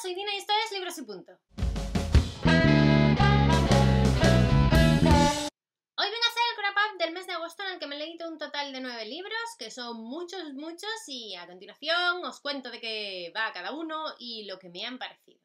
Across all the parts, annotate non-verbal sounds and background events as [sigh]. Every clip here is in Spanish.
soy Dina y esto Libros y Punto. Hoy vengo a hacer el wrap up del mes de agosto en el que me he leído un total de nueve libros, que son muchos, muchos, y a continuación os cuento de qué va cada uno y lo que me han parecido.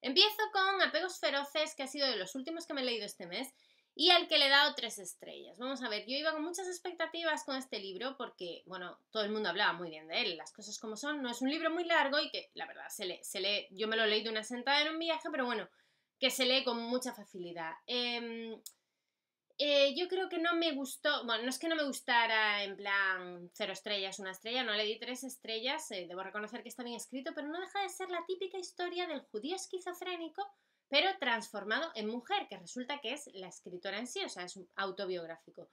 Empiezo con Apegos Feroces, que ha sido de los últimos que me he leído este mes, y al que le he dado tres estrellas. Vamos a ver, yo iba con muchas expectativas con este libro porque, bueno, todo el mundo hablaba muy bien de él, las cosas como son, no es un libro muy largo y que, la verdad, se lee, se lee yo me lo leí de una sentada en un viaje, pero bueno, que se lee con mucha facilidad. Em, eh, yo creo que no me gustó, bueno, no es que no me gustara en plan cero estrellas, una estrella, no le di tres estrellas, eh, debo reconocer que está bien escrito, pero no deja de ser la típica historia del judío esquizofrénico pero transformado en mujer, que resulta que es la escritora en sí, o sea, es autobiográfico.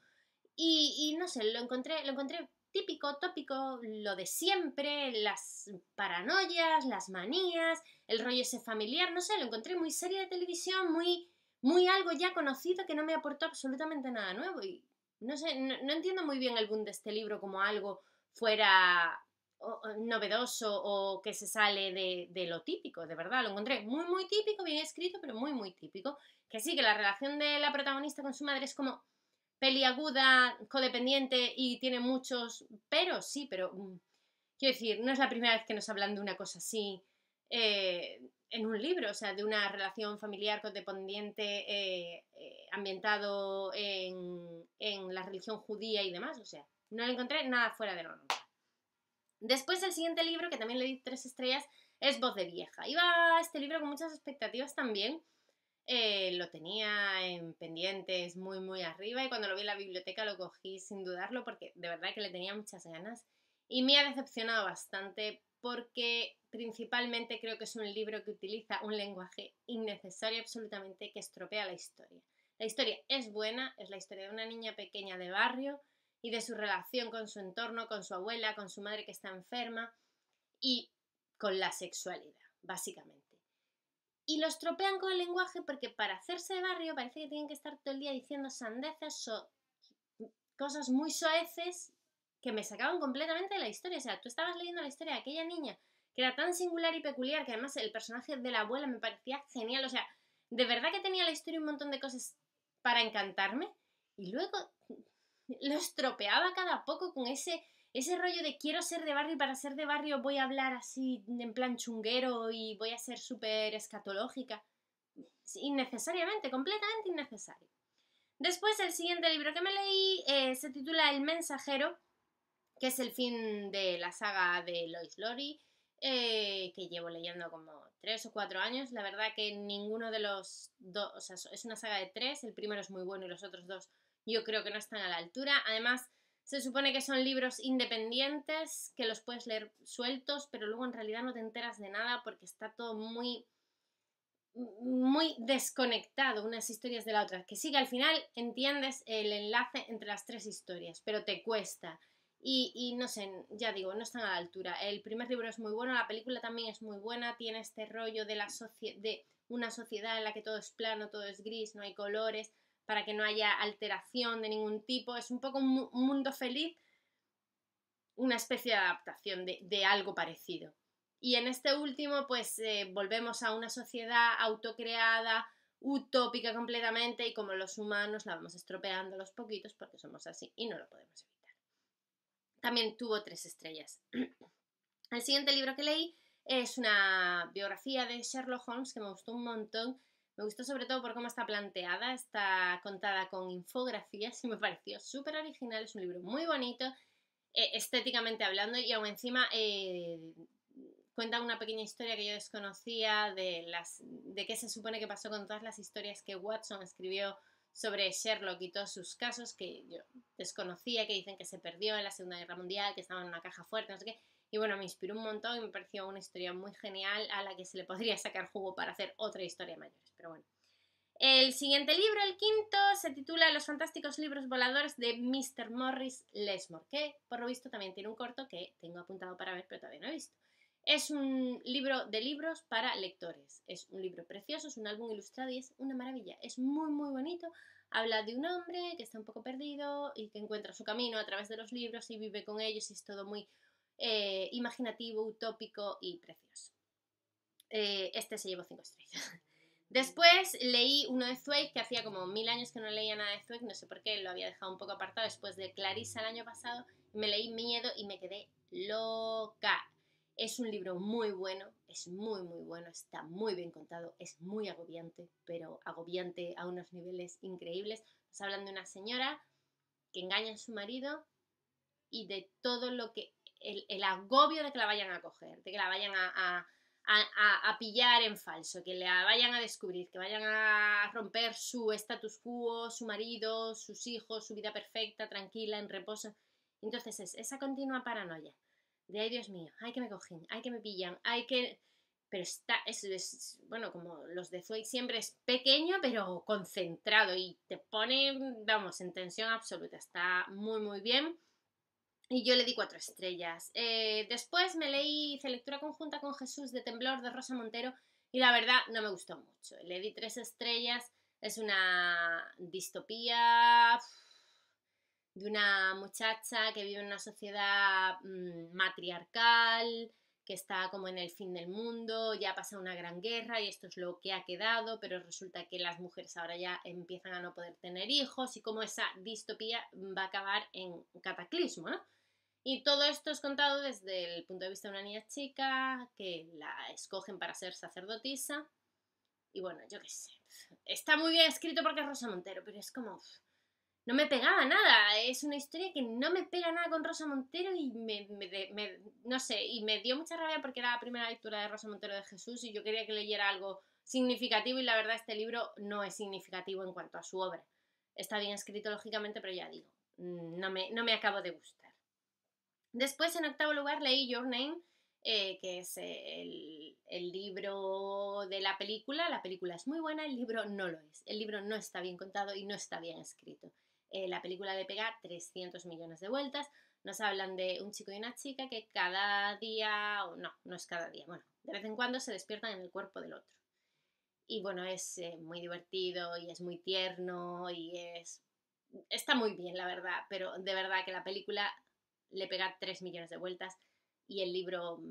Y, no sé, lo encontré, lo encontré típico, tópico, lo de siempre, las paranoias, las manías, el rollo ese familiar, no sé, lo encontré muy serie de televisión, muy, muy algo ya conocido que no me aportó absolutamente nada nuevo. Y no sé, no, no entiendo muy bien el boom de este libro como algo fuera novedoso o que se sale de, lo típico, de verdad. Lo encontré muy, muy típico, bien escrito, pero muy, muy típico. Que sí, que la relación de la protagonista con su madre es como peliaguda, codependiente y tiene muchos pero, sí, pero mm, quiero decir, no es la primera vez que nos hablan de una cosa así eh, en un libro, o sea, de una relación familiar codependiente eh, eh, ambientado en, en la religión judía y demás, o sea, no le encontré nada fuera de lo normal. Después el siguiente libro, que también le di tres estrellas, es Voz de Vieja. Iba a este libro con muchas expectativas también. Eh, lo tenía en pendientes muy, muy arriba y cuando lo vi en la biblioteca lo cogí sin dudarlo porque de verdad que le tenía muchas ganas. Y me ha decepcionado bastante porque principalmente creo que es un libro que utiliza un lenguaje innecesario absolutamente que estropea la historia. La historia es buena, es la historia de una niña pequeña de barrio y de su relación con su entorno, con su abuela, con su madre que está enferma y con la sexualidad, básicamente. Y los tropean con el lenguaje porque para hacerse de barrio parece que tienen que estar todo el día diciendo sandeces o cosas muy soeces que me sacaban completamente de la historia. O sea, tú estabas leyendo la historia de aquella niña que era tan singular y peculiar que además el personaje de la abuela me parecía genial. O sea, de verdad que tenía la historia un montón de cosas para encantarme y luego lo estropeaba cada poco con ese, ese rollo de quiero ser de barrio y para ser de barrio voy a hablar así en plan chunguero y voy a ser súper escatológica. Innecesariamente, completamente innecesario. Después el siguiente libro que me leí eh, se titula El mensajero, que es el fin de la saga de Lois Lori, eh, que llevo leyendo como tres o cuatro años. La verdad que ninguno de los dos, o sea, es una saga de tres, el primero es muy bueno y los otros dos yo creo que no están a la altura. Además, se supone que son libros independientes, que los puedes leer sueltos, pero luego en realidad no te enteras de nada porque está todo muy muy desconectado unas historias de la otra, que sí que al final entiendes el enlace entre las tres historias, pero te cuesta. Y, no sé, ya digo, no están a la altura. El primer libro es muy bueno, la película también es muy buena, tiene este rollo de, la de una sociedad en la que todo es plano, todo es gris, no hay colores, para que no haya alteración de ningún tipo. Es un poco un, mundo feliz, una especie de adaptación de, algo parecido. Y en este último, pues eh, volvemos a una sociedad autocreada, utópica completamente, y como los humanos la vamos estropeando los poquitos porque somos así y no lo podemos evitar. También tuvo tres estrellas. [clears throat] El siguiente libro que leí es una biografía de Sherlock Holmes que me gustó un montón me gustó sobre todo por cómo está planteada, está contada con infografías y me pareció súper original, es un libro muy bonito, e, estéticamente hablando, y aún encima eh, cuenta una pequeña historia que yo desconocía de, las, de qué se supone que pasó con todas las historias que Watson escribió sobre Sherlock y todos sus casos que yo desconocía, que dicen que se perdió en la Segunda Guerra Mundial, que estaba en una caja fuerte, no sé qué. Y bueno, me inspiró un montón y me pareció una historia muy genial a la que se le podría sacar jugo para hacer otra historia mayor. pero bueno. El siguiente libro, el quinto, se titula Los fantásticos libros voladores de Mr. Morris Lesmore, que por lo visto también tiene un corto que tengo apuntado para ver, pero todavía no he visto. Es un libro de libros para lectores. Es un libro precioso, es un álbum ilustrado y es una maravilla. Es muy, muy bonito. Habla de un hombre que está un poco perdido y que encuentra su camino a través de los libros y vive con ellos y es todo muy eh, imaginativo, utópico y precioso. Eh, este se llevó cinco estrellas. [laughs] Después leí uno de Zweig, que hacía como mil años que no leía nada de Zweig, no sé por qué, lo había dejado un poco apartado después de Clarissa el año pasado. Me leí Miedo y me quedé loca. Es un libro muy bueno, es muy, muy bueno, está muy bien contado, es muy agobiante, pero agobiante a unos niveles increíbles. Nos hablan de una señora que engaña a su marido y de todo lo que el, agobio de que la vayan a coger, de que la vayan a, a, pillar en falso, que la vayan a descubrir, que vayan a romper su status quo, su marido, sus hijos, su vida perfecta, tranquila, en reposo. Entonces es esa continua paranoia de ay Dios mío, hay que me cogen, hay que me pillan, hay que... Pero está, es, bueno, como los de Zoe siempre es pequeño pero concentrado y te pone, vamos, en tensión absoluta. Está muy, muy bien. Y yo le di cuatro estrellas. Eh, después me leí Hice lectura conjunta con Jesús de Temblor de Rosa Montero y la verdad no me gustó mucho. Le di tres estrellas. Es una distopía de una muchacha que vive en una sociedad mm, matriarcal, que está como en el fin del mundo, ya pasado una gran guerra y esto es lo que ha quedado, pero resulta que las mujeres ahora ya empiezan a no poder tener hijos y cómo esa distopía va a acabar en cataclismo, ¿no? Y todo esto es contado desde el punto de vista de una niña chica que la escogen para ser sacerdotisa. Y bueno, yo qué sé. Está muy bien escrito porque es Rosa Montero, pero es como no me pegaba nada. Es una historia que no me pega nada con Rosa Montero y me, no sé, y me dio mucha rabia porque era la primera lectura de Rosa Montero de Jesús y yo quería que leyera algo significativo y la verdad este libro no es significativo en cuanto a su obra. Está bien escrito lógicamente, pero ya digo, mm, no me, no me acabo de gustar. Después, en octavo lugar, leí Your Name, eh, que es el libro de la película. La película es muy buena, el libro no lo es. El libro no está bien contado y no está bien escrito. Eh, la película le pega 300 millones de vueltas. Nos hablan de un chico y una chica que cada día, o no, no es cada día, bueno, de vez en cuando se despiertan en el cuerpo del otro. Y bueno, es eh, muy divertido y es muy tierno y es... Está muy bien, la verdad, pero de verdad que la película le pega 3 millones de vueltas y el libro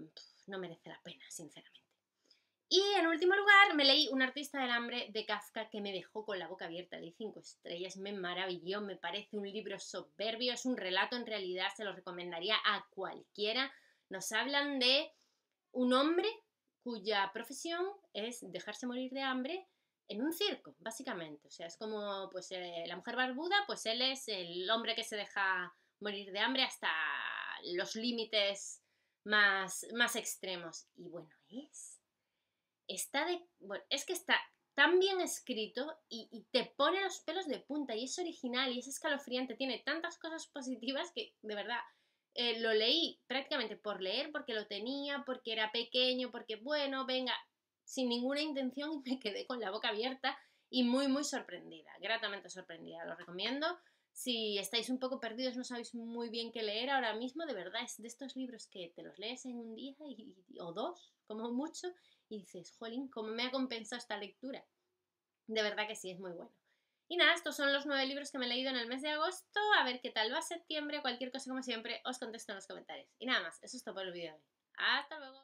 no merece la pena, sinceramente. Y en último lugar, me leí Un artista del hambre de Kafka que me dejó con la boca abierta. Leí cinco estrellas, me maravilló, me parece un libro soberbio, es un relato en realidad, se lo recomendaría a cualquiera. Nos hablan de un hombre cuya profesión es dejarse morir de hambre en un circo, básicamente. O sea, es como pues eh, la mujer barbuda, pues él es el hombre que se deja morir de hambre hasta los límites más extremos. Y bueno, es está de... Bueno, es que está tan bien escrito y, te pone los pelos de punta y es original y es escalofriante, tiene tantas cosas positivas que de verdad eh, lo leí prácticamente por leer, porque lo tenía, porque era pequeño, porque bueno, venga, sin ninguna intención [laughs] me quedé con la boca abierta y muy muy sorprendida, gratamente sorprendida, lo recomiendo. Si estáis un poco perdidos, no sabéis muy bien qué leer ahora mismo, de verdad es de estos libros que te los lees en un día y, o dos, como mucho, y dices, jolín, ¿cómo me ha compensado esta lectura? De verdad que sí, es muy bueno. Y nada, estos son los nueve libros que me he leído en el mes de agosto. A ver qué tal va septiembre. Cualquier cosa, como siempre, os contesto en los comentarios. Y nada más, eso es todo por el vídeo de hoy. ¡Hasta luego!